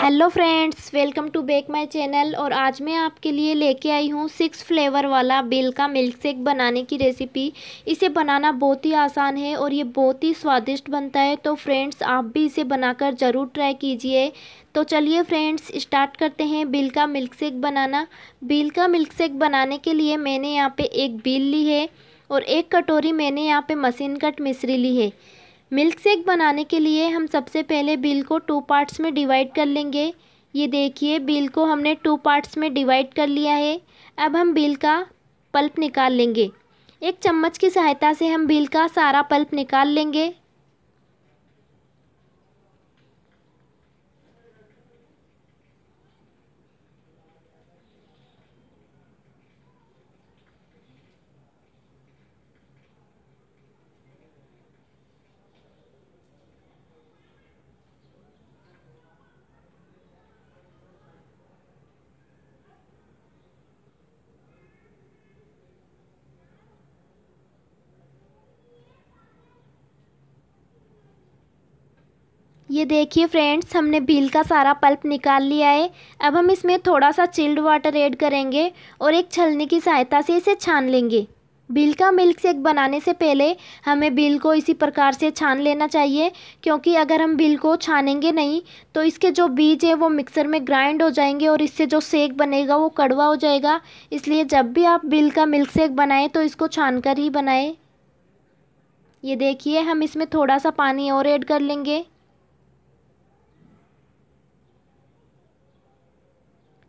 hello friends welcome to back my channel और आज मैं आपके लिए लेके आई हूँ सिक्स फ्लेवर वाला बेल का मिल्क शेक बनाने की रेसिपी इसे बनाना बहुत ही आसान है और ये बहुत ही स्वादिष्ट बनता है तो फ्रेंड्स आप भी इसे बनाकर ज़रूर ट्राई कीजिए तो चलिए फ्रेंड्स स्टार्ट करते हैं बिल का मिल्क शेक बनाना बिल का मिल्क शेक बनाने के लिए मैंने यहाँ पर एक बिल ली है और एक कटोरी मैंने यहाँ पर मशीन कट मिश्री ली है मिल्क शेक बनाने के लिए हम सबसे पहले बिल को टू पार्ट्स में डिवाइड कर लेंगे ये देखिए बिल को हमने टू पार्ट्स में डिवाइड कर लिया है अब हम बिल का पल्प निकाल लेंगे एक चम्मच की सहायता से हम बिल का सारा पल्प निकाल लेंगे ये देखिए फ्रेंड्स हमने भील का सारा पल्प निकाल लिया है अब हम इसमें थोड़ा सा चिल्ड वाटर ऐड करेंगे और एक छलनी की सहायता से इसे छान लेंगे बिल का मिल्क शेक बनाने से पहले हमें बिल को इसी प्रकार से छान लेना चाहिए क्योंकि अगर हम बिल को छानेंगे नहीं तो इसके जो बीज है वो मिक्सर में ग्राइंड हो जाएंगे और इससे जो शेक बनेगा वो कड़वा हो जाएगा इसलिए जब भी आप बिल का मिल्क शेक बनाएं तो इसको छान कर ही बनाएं ये देखिए हम इसमें थोड़ा सा पानी और ऐड कर लेंगे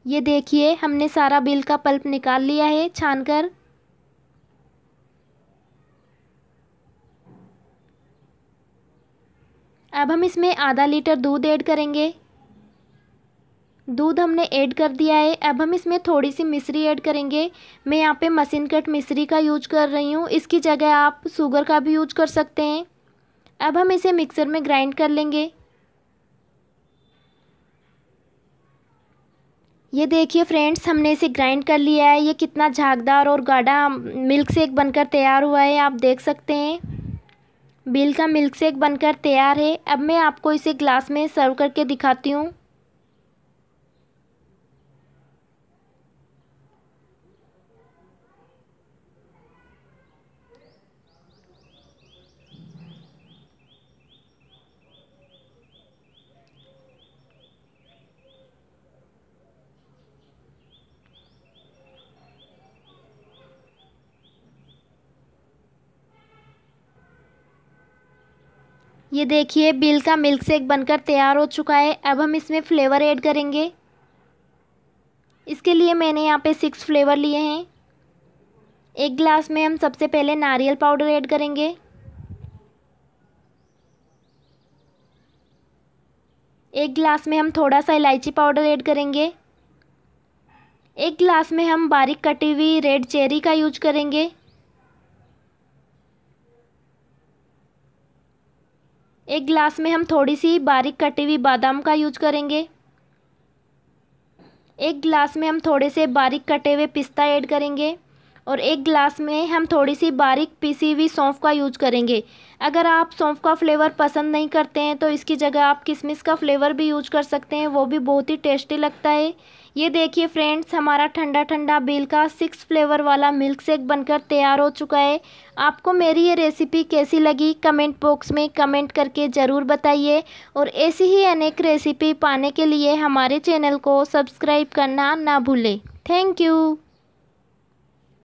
ये देखिए हमने सारा बिल का पल्प निकाल लिया है छानकर अब हम इसमें आधा लीटर दूध ऐड करेंगे दूध हमने ऐड कर दिया है अब हम इसमें थोड़ी सी मिश्री ऐड करेंगे मैं यहाँ पे मशीन कट मिश्री का यूज कर रही हूँ इसकी जगह आप शुगर का भी यूज कर सकते हैं अब हम इसे मिक्सर में ग्राइंड कर लेंगे ये देखिए फ्रेंड्स हमने इसे ग्राइंड कर लिया है ये कितना झागदार और गाढ़ा मिल्क शेक बनकर तैयार हुआ है आप देख सकते हैं बिल का मिल्क शेक बनकर तैयार है अब मैं आपको इसे ग्लास में सर्व करके दिखाती हूँ ये देखिए बिल का मिल्क शेक बनकर तैयार हो चुका है अब हम इसमें फ़्लेवर ऐड करेंगे इसके लिए मैंने यहाँ पे सिक्स फ्लेवर लिए हैं एक गिलास में हम सबसे पहले नारियल पाउडर ऐड करेंगे एक गिलास में हम थोड़ा सा इलायची पाउडर ऐड करेंगे एक गिलास में हम बारीक कटी हुई रेड चेरी का यूज करेंगे एक गिलास में हम थोड़ी सी बारीक कटी हुई बादाम का यूज करेंगे एक गिलास में हम थोड़े से बारीक कटे हुए पिस्ता ऐड करेंगे और एक गिलास में हम थोड़ी सी बारीक पीसी हुई सौंफ का यूज करेंगे अगर आप सौंफ का फ्लेवर पसंद नहीं करते हैं तो इसकी जगह आप किशमिश का फ्लेवर भी यूज कर सकते हैं वो भी बहुत ही टेस्टी लगता है ये देखिए फ्रेंड्स हमारा ठंडा ठंडा बेल का सिक्स फ्लेवर वाला मिल्क शेक बनकर तैयार हो चुका है आपको मेरी ये रेसिपी कैसी लगी कमेंट बॉक्स में कमेंट करके ज़रूर बताइए और ऐसी ही अनेक रेसिपी पाने के लिए हमारे चैनल को सब्सक्राइब करना ना भूलें थैंक यू